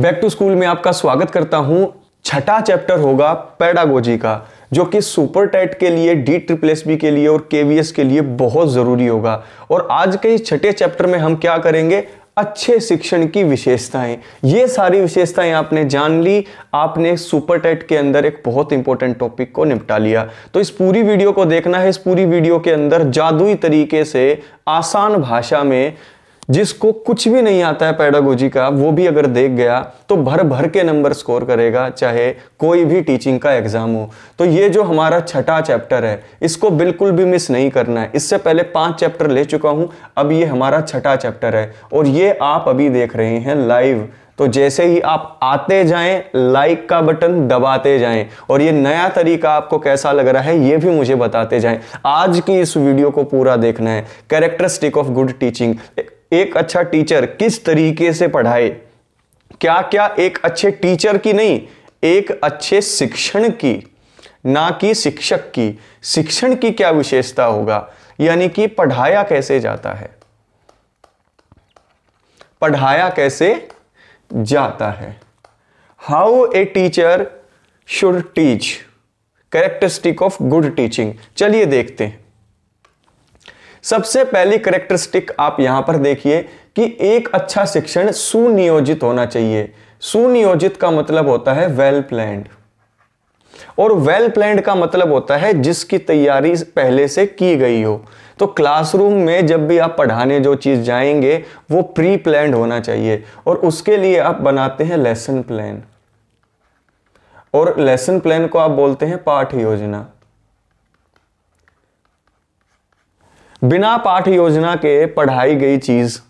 back to school में आपका स्वागत करता हूं छठा चैप्टर होगा पैडागोजी का जो कि सुपर टेट के लिए डी ट्रिपल एस बी के लिए और के के लिए बहुत ज़रूरी होगा और आज के इस छठे चैप्टर में हम क्या करेंगे अच्छे शिक्षण की विशेषताएं ये सारी विशेषताएं आपने जान ली आपने सुपर टेट के अंदर एक बहुत इंपॉर्टेंट टॉपिक को निपटा लिया तो इस पूरी वीडियो को देखना है इस पूरी वीडियो के अंदर जादुई तरीके से आसान भाषा में जिसको कुछ भी नहीं आता है पैडागोजी का वो भी अगर देख गया तो भर भर के नंबर स्कोर करेगा चाहे कोई भी टीचिंग का एग्जाम हो तो ये जो हमारा छठा चैप्टर है इसको बिल्कुल भी मिस नहीं करना है इससे पहले पांच चैप्टर ले चुका हूं अब ये हमारा छठा चैप्टर है और ये आप अभी देख रहे हैं लाइव तो जैसे ही आप आते जाएं लाइक का बटन दबाते जाएं और ये नया तरीका आपको कैसा लग रहा है ये भी मुझे बताते जाएं आज की इस वीडियो को पूरा देखना है कैरेक्टरिस्टिक ऑफ गुड टीचिंग एक अच्छा टीचर किस तरीके से पढ़ाए क्या क्या एक अच्छे टीचर की नहीं एक अच्छे शिक्षण की ना कि शिक्षक की शिक्षण की क्या विशेषता होगा यानी कि पढ़ाया कैसे जाता है पढ़ाया कैसे जाता है how a teacher should teach characteristic of good teaching चलिए देखते हैं सबसे पहली करेक्टरिस्टिक आप यहां पर देखिए कि एक अच्छा शिक्षण सुनियोजित होना चाहिए सुनियोजित का मतलब होता है वेल प्लैंड और वेल प्लैंड का मतलब होता है जिसकी तैयारी पहले से की गई हो तो क्लासरूम में जब भी आप पढ़ाने जो चीज़ जाएंगे वो प्री प्लैंड होना चाहिए और उसके लिए आप बनाते हैं लेसन प्लान और लेसन प्लान को आप बोलते हैं पाठ योजना बिना पाठ योजना के पढ़ाई गई चीज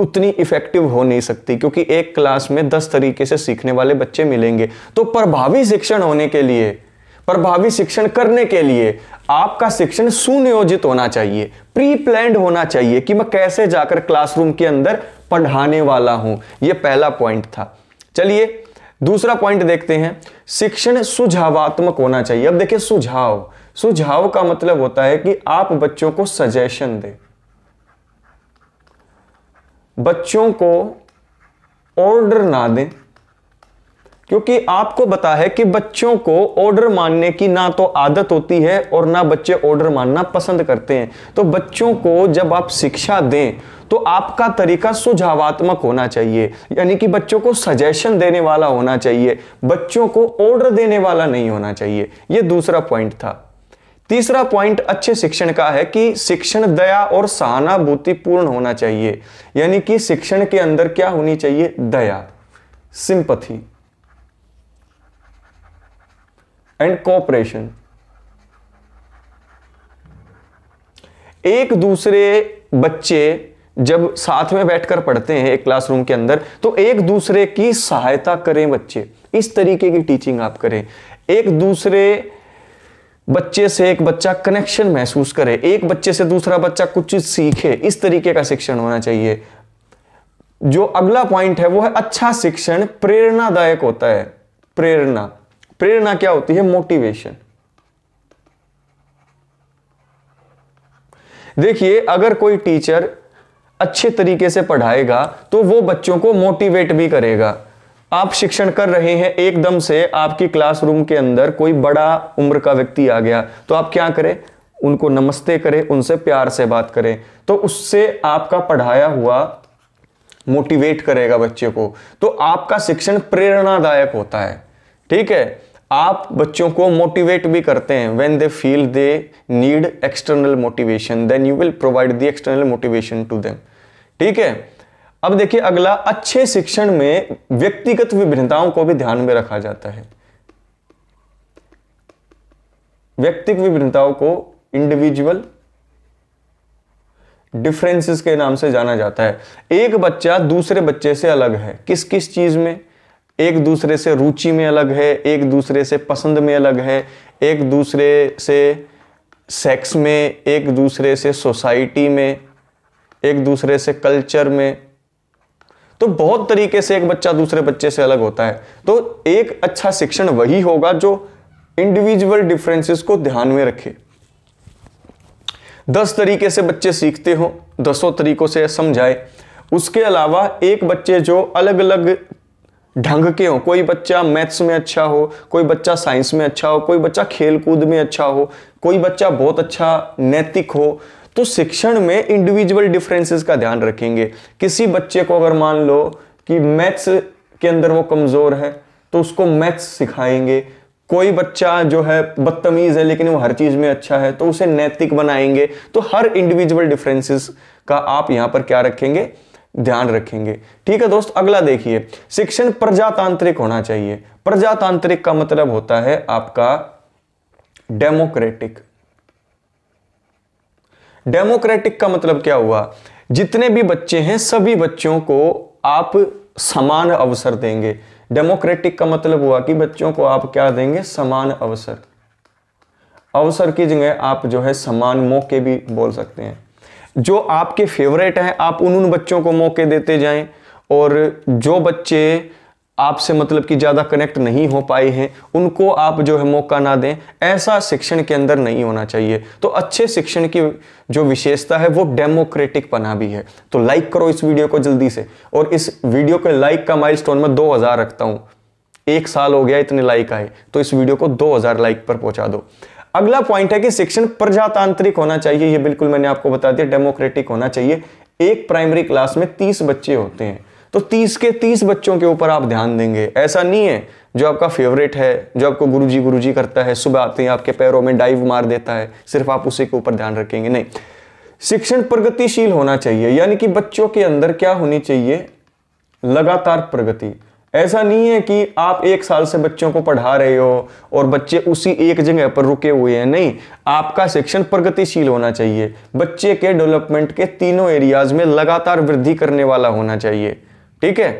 उतनी इफेक्टिव हो नहीं सकती क्योंकि एक क्लास में दस तरीके से सीखने वाले बच्चे मिलेंगे तो प्रभावी शिक्षण होने के लिए प्रभावी शिक्षण करने के लिए आपका शिक्षण सुनियोजित होना चाहिए प्री प्लैंड होना चाहिए कि मैं कैसे जाकर क्लासरूम के अंदर पढ़ाने वाला हूं यह पहला पॉइंट था चलिए दूसरा पॉइंट देखते हैं शिक्षण सुझावात्मक होना चाहिए अब देखिए सुझाव सुझाव का मतलब होता है कि आप बच्चों को सजेशन दें बच्चों को ऑर्डर ना दें क्योंकि आपको बता है कि बच्चों को ऑर्डर मानने की ना तो आदत होती है और ना बच्चे ऑर्डर मानना पसंद करते हैं तो बच्चों को जब आप शिक्षा दें तो आपका तरीका सुझावात्मक होना चाहिए यानी कि बच्चों को सजेशन देने वाला होना चाहिए बच्चों को ऑर्डर देने वाला नहीं होना चाहिए यह दूसरा पॉइंट था तीसरा पॉइंट अच्छे शिक्षण का है कि शिक्षण दया और सहानुभूतिपूर्ण होना चाहिए यानी कि शिक्षण के अंदर क्या होनी चाहिए दया सिंपथी एंड कॉपरेशन एक दूसरे बच्चे जब साथ में बैठकर पढ़ते हैं एक क्लासरूम के अंदर तो एक दूसरे की सहायता करें बच्चे इस तरीके की टीचिंग आप करें एक दूसरे बच्चे से एक बच्चा कनेक्शन महसूस करे एक बच्चे से दूसरा बच्चा कुछ चीज सीखे इस तरीके का शिक्षण होना चाहिए जो अगला पॉइंट है वो है अच्छा शिक्षण प्रेरणादायक होता है प्रेरणा प्रेरणा क्या होती है मोटिवेशन देखिए अगर कोई टीचर अच्छे तरीके से पढ़ाएगा तो वो बच्चों को मोटिवेट भी करेगा आप शिक्षण कर रहे हैं एकदम से आपकी क्लासरूम के अंदर कोई बड़ा उम्र का व्यक्ति आ गया तो आप क्या करें उनको नमस्ते करें उनसे प्यार से बात करें तो उससे आपका पढ़ाया हुआ मोटिवेट करेगा बच्चे को तो आपका शिक्षण प्रेरणादायक होता है ठीक है आप बच्चों को मोटिवेट भी करते हैं when they feel they need external motivation then you will provide the external motivation to them ठीक है अब देखिए अगला अच्छे शिक्षण में व्यक्तिगत विभिन्नताओं को भी ध्यान में रखा जाता है व्यक्तिगत विभिन्नताओं को इंडिविजुअल डिफरेंसेस के नाम से जाना जाता है एक बच्चा दूसरे बच्चे से अलग है किस किस चीज में एक दूसरे से रुचि में अलग है एक दूसरे से पसंद में अलग है एक दूसरे से सेक्स में एक दूसरे से सोसाइटी में एक दूसरे से कल्चर में तो बहुत तरीके से एक बच्चा दूसरे बच्चे से अलग होता है तो एक अच्छा शिक्षण वही होगा जो इंडिविजुअल डिफरेंसेस को ध्यान में रखे दस तरीके से बच्चे सीखते हो दसों तरीकों से समझाए उसके अलावा एक बच्चे जो अलग अलग ढंग के हो कोई बच्चा मैथ्स में अच्छा हो कोई बच्चा साइंस में अच्छा हो कोई बच्चा खेल कूद में अच्छा हो कोई बच्चा बहुत अच्छा नैतिक हो तो शिक्षण में इंडिविजुअल डिफरेंसेस का ध्यान रखेंगे किसी बच्चे को अगर मान लो कि मैथ्स के अंदर वो कमज़ोर है तो उसको मैथ्स सिखाएंगे कोई बच्चा जो है बदतमीज़ है लेकिन वो हर चीज़ में अच्छा है तो उसे नैतिक बनाएंगे तो हर इंडिविजुअल डिफरेंसेस का आप यहां पर क्या रखेंगे ध्यान रखेंगे ठीक है दोस्त अगला देखिए शिक्षण प्रजातांत्रिक होना चाहिए प्रजातांत्रिक का मतलब होता है आपका डेमोक्रेटिक डेमोक्रेटिक का मतलब क्या हुआ जितने भी बच्चे हैं सभी बच्चों को आप समान अवसर देंगे डेमोक्रेटिक का मतलब हुआ कि बच्चों को आप क्या देंगे समान अवसर अवसर की जगह आप जो है समान मौके भी बोल सकते हैं जो आपके फेवरेट हैं आप उन उन बच्चों को मौके देते जाएं और जो बच्चे आपसे मतलब कि ज़्यादा कनेक्ट नहीं हो पाए हैं उनको आप जो है मौका ना दें ऐसा शिक्षण के अंदर नहीं होना चाहिए तो अच्छे शिक्षण की जो विशेषता है वो डेमोक्रेटिक पना भी है तो लाइक करो इस वीडियो को जल्दी से और इस वीडियो के लाइक का माइलस्टोन में 2000 रखता हूँ एक साल हो गया इतने लाइक आए तो इस वीडियो को दो लाइक पर पहुंचा दो अगला पॉइंट है कि शिक्षण प्रजातांत्रिक होना चाहिए ये बिल्कुल मैंने आपको बता दिया डेमोक्रेटिक होना चाहिए एक प्राइमरी क्लास में तीस बच्चे होते हैं तो तीस के तीस बच्चों के ऊपर आप ध्यान देंगे ऐसा नहीं है जो आपका फेवरेट है जो आपको गुरुजी गुरुजी करता है सुबह आते हैं आपके पैरों में डाइव मार देता है सिर्फ आप उसी के ऊपर ध्यान रखेंगे नहीं शिक्षण प्रगतिशील होना चाहिए यानी कि बच्चों के अंदर क्या होनी चाहिए लगातार प्रगति ऐसा नहीं है कि आप एक साल से बच्चों को पढ़ा रहे हो और बच्चे उसी एक जगह पर रुके हुए हैं नहीं आपका शिक्षण प्रगतिशील होना चाहिए बच्चे के डेवलपमेंट के तीनों एरियाज में लगातार वृद्धि करने वाला होना चाहिए ठीक है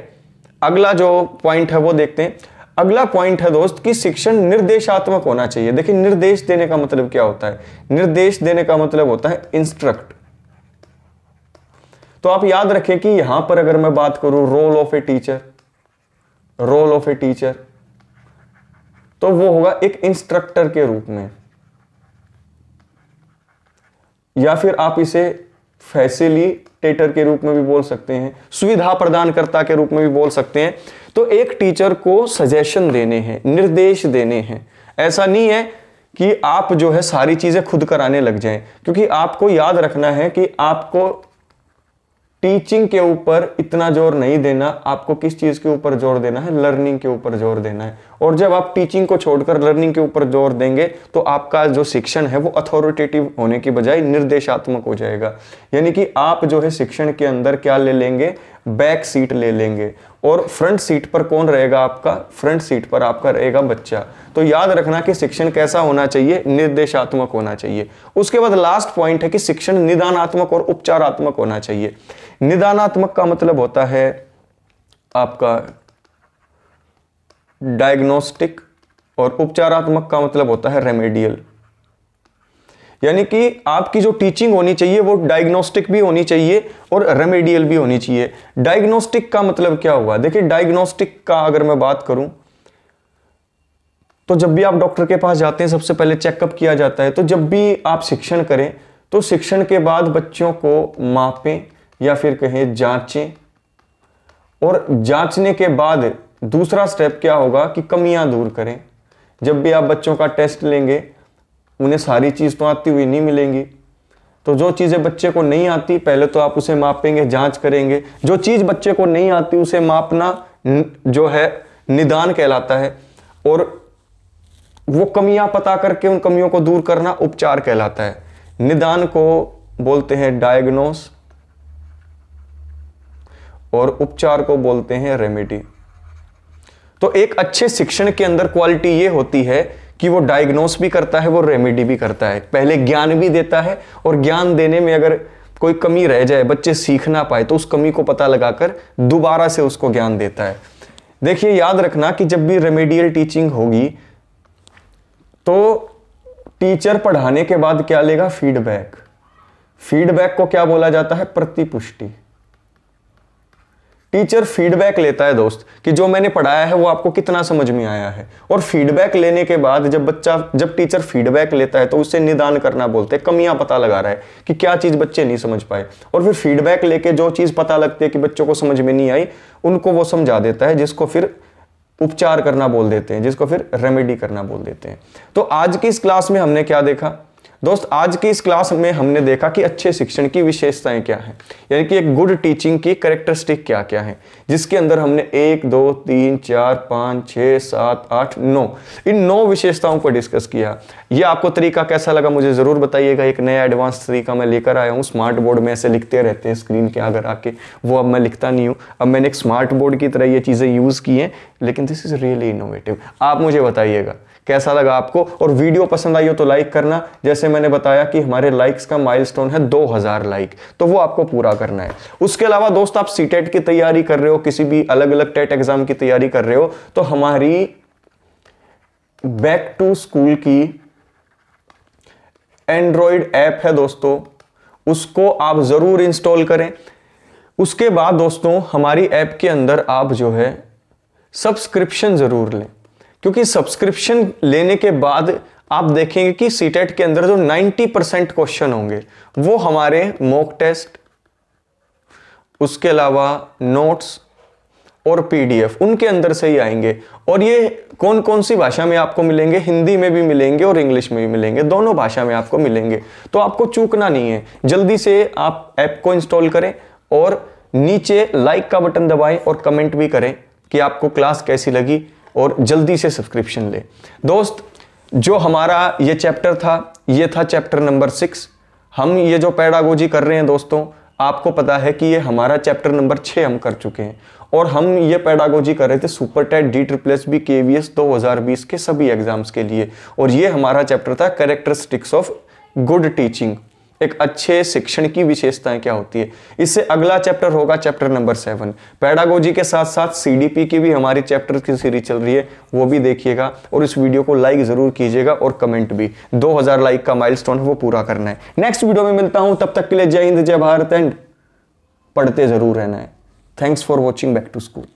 अगला जो पॉइंट है वो देखते हैं अगला पॉइंट है दोस्त कि शिक्षण निर्देशात्मक होना चाहिए देखिए निर्देश देने का मतलब क्या होता है निर्देश देने का मतलब होता है इंस्ट्रक्ट तो आप याद रखें कि यहां पर अगर मैं बात करूं role of a teacher role of a teacher तो वो होगा एक इंस्ट्रक्टर के रूप में या फिर आप इसे फैसिलिटेटर के रूप में भी बोल सकते हैं सुविधा प्रदानकर्ता के रूप में भी बोल सकते हैं तो एक टीचर को सजेशन देने हैं निर्देश देने हैं ऐसा नहीं है कि आप जो है सारी चीज़ें खुद कराने लग जाएं क्योंकि आपको याद रखना है कि आपको टीचिंग के ऊपर इतना जोर नहीं देना आपको किस चीज़ के ऊपर जोर देना है लर्निंग के ऊपर जोर देना है और जब आप टीचिंग को छोड़कर लर्निंग के ऊपर जोर देंगे तो आपका जो शिक्षण है वो अथॉरिटेटिव होने की बजाय निर्देशात्मक हो जाएगा यानी कि आप जो है शिक्षण के अंदर क्या ले लेंगे बैक सीट ले लेंगे और फ्रंट सीट पर कौन रहेगा आपका फ्रंट सीट पर आपका रहेगा बच्चा तो याद रखना कि शिक्षण कैसा होना चाहिए निर्देशात्मक होना चाहिए उसके बाद लास्ट पॉइंट है कि शिक्षण निदानात्मक और उपचारात्मक होना चाहिए निदानात्मक का मतलब होता है आपका डायग्नोस्टिक और उपचारात्मक का मतलब होता है रेमेडियल यानी कि आपकी जो टीचिंग होनी चाहिए वो डायग्नोस्टिक भी होनी चाहिए और रेमेडियल भी होनी चाहिए डायग्नोस्टिक का मतलब क्या हुआ देखिए डायग्नोस्टिक का अगर मैं बात करूं तो जब भी आप डॉक्टर के पास जाते हैं सबसे पहले चेकअप किया जाता है तो जब भी आप शिक्षण करें तो शिक्षण के बाद बच्चों को मापें या फिर कहें जांचें और जांचने के बाद दूसरा स्टेप क्या होगा कि कमियां दूर करें जब भी आप बच्चों का टेस्ट लेंगे उन्हें सारी चीज़ तो आती हुई नहीं मिलेंगी तो जो चीज़ें बच्चे को नहीं आती पहले तो आप उसे मापेंगे जांच करेंगे जो चीज़ बच्चे को नहीं आती उसे मापना जो है निदान कहलाता है और वो कमियां पता करके उन कमियों को दूर करना उपचार कहलाता है निदान को बोलते हैं डायग्नोस और उपचार को बोलते हैं रेमेडी तो एक अच्छे शिक्षण के अंदर क्वालिटी ये होती है कि वो डायग्नोस भी करता है वो रेमेडी भी करता है पहले ज्ञान भी देता है और ज्ञान देने में अगर कोई कमी रह जाए बच्चे सीख ना पाए तो उस कमी को पता लगाकर दोबारा से उसको ज्ञान देता है देखिए याद रखना कि जब भी रेमेडियल टीचिंग होगी तो टीचर पढ़ाने के बाद क्या लेगा फीडबैक फीडबैक को क्या बोला जाता है प्रतिपुष्टि टीचर फीडबैक लेता है दोस्त कि जो मैंने पढ़ाया है वो आपको कितना समझ में आया है और फीडबैक लेने के बाद जब बच्चा जब टीचर फीडबैक लेता है तो उससे निदान करना बोलते हैं कमियां पता लगा रहा है कि क्या चीज़ बच्चे नहीं समझ पाए और फिर फीडबैक लेके जो चीज़ पता लगती है कि बच्चों को समझ में नहीं आई उनको वो समझा देता है जिसको फिर उपचार करना बोल देते हैं जिसको फिर रेमेडी करना बोल देते हैं तो आज की इस क्लास में हमने क्या देखा दोस्त आज की इस क्लास में हमने देखा कि अच्छे शिक्षण की विशेषताएं क्या हैं यानी कि एक गुड टीचिंग की करेक्टरिस्टिक क्या क्या है जिसके अंदर हमने एक दो तीन चार पाँच छः सात आठ नौ इन नौ विशेषताओं को डिस्कस किया ये आपको तरीका कैसा लगा मुझे ज़रूर बताइएगा एक नया एडवांस तरीका मैं लेकर आया हूँ स्मार्ट बोर्ड में ऐसे लिखते रहते हैं स्क्रीन के अगर आके वो अब मैं लिखता नहीं हूँ अब मैंने एक स्मार्ट बोर्ड की तरह ये चीज़ें यूज़ की हैं लेकिन दिस इज़ रियली इनोवेटिव आप मुझे बताइएगा कैसा लगा आपको और वीडियो पसंद आई हो तो लाइक करना जैसे मैंने बताया कि हमारे लाइक्स का माइलस्टोन है 2000 लाइक तो वो आपको पूरा करना है उसके अलावा दोस्त आप सी e की तैयारी कर रहे हो किसी भी अलग अलग टेट एग्जाम की तैयारी कर रहे हो तो हमारी बैक टू स्कूल की एंड्रॉयड ऐप है दोस्तों उसको आप जरूर इंस्टॉल करें उसके बाद दोस्तों हमारी ऐप के अंदर आप जो है सब्सक्रिप्शन जरूर लें क्योंकि सब्सक्रिप्शन लेने के बाद आप देखेंगे कि सीटेट e के अंदर जो 90 परसेंट क्वेश्चन होंगे वो हमारे मॉक टेस्ट उसके अलावा नोट्स और पीडीएफ उनके अंदर से ही आएंगे और ये कौन कौन सी भाषा में आपको मिलेंगे हिंदी में भी मिलेंगे और इंग्लिश में भी मिलेंगे दोनों भाषा में आपको मिलेंगे तो आपको चूकना नहीं है जल्दी से आप ऐप को इंस्टॉल करें और नीचे लाइक का बटन दबाएं और कमेंट भी करें कि आपको क्लास कैसी लगी और जल्दी से सब्सक्रिप्शन ले दोस्त जो हमारा ये चैप्टर था ये था चैप्टर नंबर सिक्स हम ये जो पैडागोजी कर रहे हैं दोस्तों आपको पता है कि ये हमारा चैप्टर नंबर छः हम कर चुके हैं और हम ये पैडागोजी कर रहे थे super TET D S B K V S दो हज़ार बीस के सभी एग्जाम्स के लिए और ये हमारा चैप्टर था करेक्टरिस्टिक्स ऑफ गुड टीचिंग एक अच्छे शिक्षण की विशेषताएं क्या होती है इससे अगला चैप्टर होगा चैप्टर नंबर सेवन पैडागोजी के साथ साथ सीडीपी की भी हमारी चैप्टर की सीरीज चल रही है वो भी देखिएगा और इस वीडियो को लाइक जरूर कीजिएगा और कमेंट भी 2000 लाइक का माइलस्टोन है वो पूरा करना है नेक्स्ट वीडियो में मिलता हूं तब तक के लिए जय हिंद जय भारत एंड पढ़ते जरूर रहना है thanks for watching back to school